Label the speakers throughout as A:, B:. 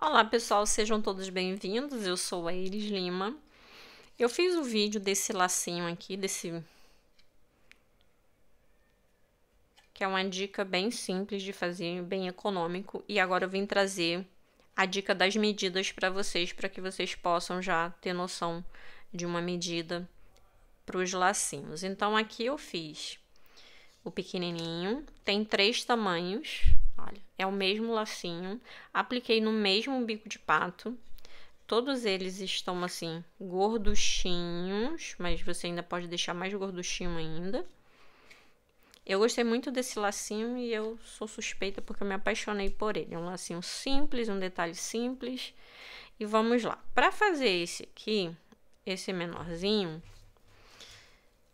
A: Olá pessoal, sejam todos bem-vindos. Eu sou a Iris Lima. Eu fiz o um vídeo desse lacinho aqui, desse que é uma dica bem simples de fazer, bem econômico, e agora eu vim trazer a dica das medidas para vocês, para que vocês possam já ter noção de uma medida para os lacinhos. Então aqui eu fiz o pequenininho, tem três tamanhos, Olha, é o mesmo lacinho. Apliquei no mesmo bico de pato. Todos eles estão assim, gorduchinhos, mas você ainda pode deixar mais gorduchinho ainda. Eu gostei muito desse lacinho e eu sou suspeita porque eu me apaixonei por ele. É um lacinho simples, um detalhe simples. E vamos lá. Para fazer esse aqui, esse menorzinho,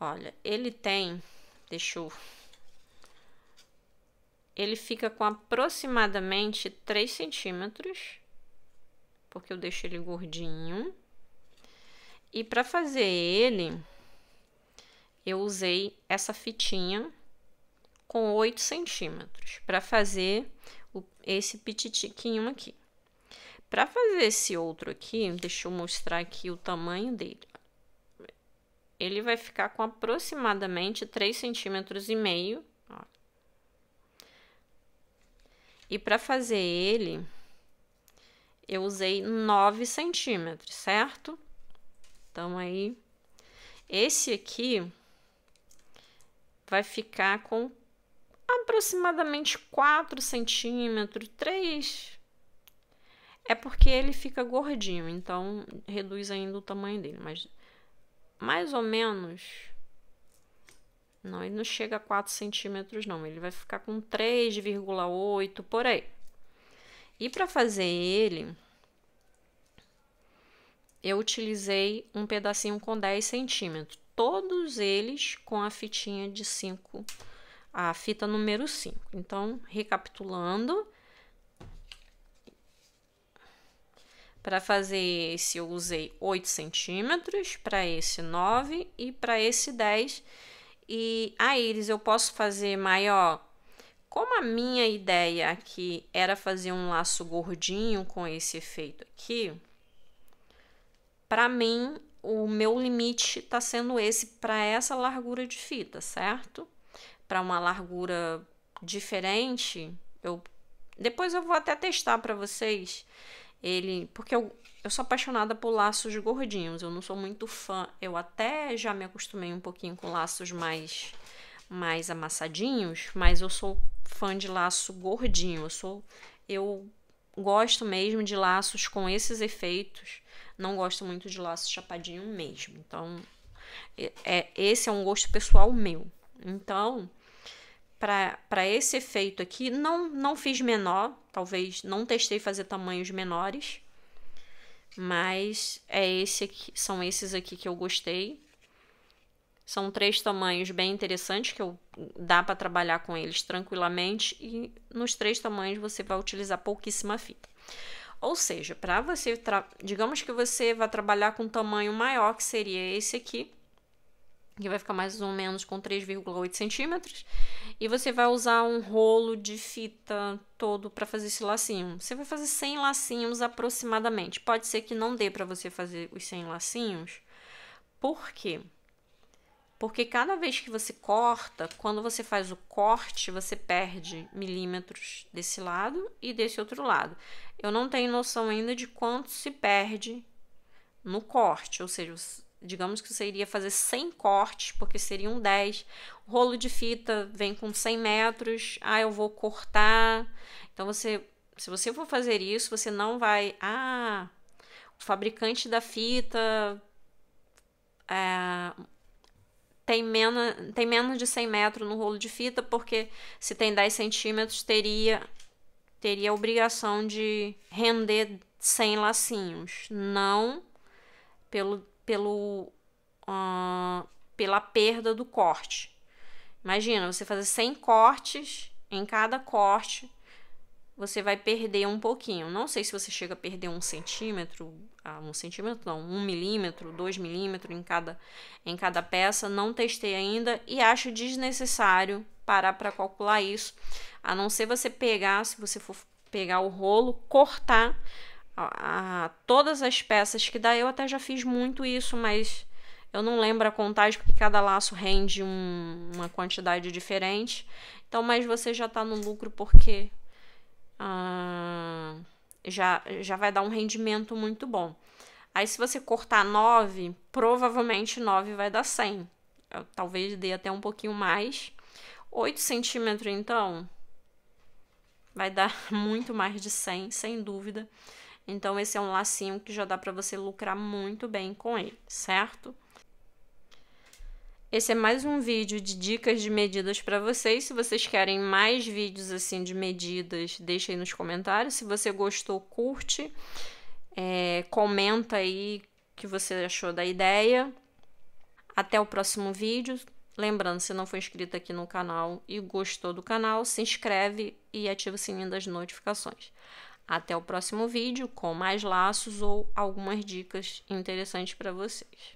A: olha, ele tem, deixa eu ele fica com aproximadamente 3 centímetros, porque eu deixo ele gordinho. E para fazer ele, eu usei essa fitinha com 8 centímetros para fazer o, esse pititiquinho aqui. Para fazer esse outro aqui, deixa eu mostrar aqui o tamanho dele. Ele vai ficar com aproximadamente 3 centímetros e meio E para fazer ele, eu usei 9 centímetros, certo? Então, aí, esse aqui vai ficar com aproximadamente 4 centímetros, 3. É porque ele fica gordinho, então reduz ainda o tamanho dele, mas mais ou menos não, ele não chega a 4 centímetros, não. Ele vai ficar com 3,8 por aí. E para fazer ele, eu utilizei um pedacinho com 10 centímetros. Todos eles com a fitinha de 5, a fita número 5. Então, recapitulando. Para fazer esse eu usei 8 centímetros, para esse 9 e para esse 10 e a ah, eles eu posso fazer maior? Como a minha ideia aqui era fazer um laço gordinho com esse efeito aqui, para mim o meu limite está sendo esse para essa largura de fita, certo? Para uma largura diferente, eu depois eu vou até testar para vocês ele, porque eu, eu sou apaixonada por laços gordinhos, eu não sou muito fã. Eu até já me acostumei um pouquinho com laços mais mais amassadinhos, mas eu sou fã de laço gordinho. Eu sou eu gosto mesmo de laços com esses efeitos. Não gosto muito de laço chapadinho mesmo. Então, é, esse é um gosto pessoal meu. Então, para esse efeito aqui, não, não fiz menor, talvez não testei fazer tamanhos menores, mas é esse aqui, são esses aqui que eu gostei. São três tamanhos bem interessantes que eu dá para trabalhar com eles tranquilamente e nos três tamanhos você vai utilizar pouquíssima fita. Ou seja, para você, digamos que você vai trabalhar com um tamanho maior, que seria esse aqui, que vai ficar mais ou menos com 3,8 centímetros e você vai usar um rolo de fita todo para fazer esse lacinho. Você vai fazer 100 lacinhos aproximadamente. Pode ser que não dê para você fazer os 100 lacinhos. Por quê? Porque cada vez que você corta, quando você faz o corte, você perde milímetros desse lado e desse outro lado. Eu não tenho noção ainda de quanto se perde no corte, ou seja, Digamos que você iria fazer 100 cortes, porque seriam 10. O rolo de fita vem com 100 metros. Ah, eu vou cortar. Então, você, se você for fazer isso, você não vai. Ah, o fabricante da fita é, tem, menos, tem menos de 100 metros no rolo de fita, porque se tem 10 centímetros, teria, teria a obrigação de render 100 lacinhos. Não pelo, pelo, uh, pela perda do corte. Imagina, você fazer 100 cortes, em cada corte você vai perder um pouquinho. Não sei se você chega a perder um centímetro, ah, um centímetro não, um milímetro, dois milímetros em cada, em cada peça. Não testei ainda e acho desnecessário parar para calcular isso. A não ser você pegar, se você for pegar o rolo, cortar a, a, todas as peças que dá. Eu até já fiz muito isso, mas eu não lembro a contagem porque cada laço rende um, uma quantidade diferente. Então, mas você já tá no lucro porque ah, já, já vai dar um rendimento muito bom. Aí, se você cortar 9, provavelmente 9 vai dar 100. Eu, talvez dê até um pouquinho mais. 8 centímetros, então, vai dar muito mais de 100, sem dúvida. Então, esse é um lacinho que já dá para você lucrar muito bem com ele, certo? Esse é mais um vídeo de dicas de medidas para vocês. Se vocês querem mais vídeos assim de medidas, deixa aí nos comentários. Se você gostou, curte, é, comenta aí o que você achou da ideia. Até o próximo vídeo. Lembrando, se não for inscrito aqui no canal e gostou do canal, se inscreve e ativa o sininho das notificações. Até o próximo vídeo com mais laços ou algumas dicas interessantes para vocês.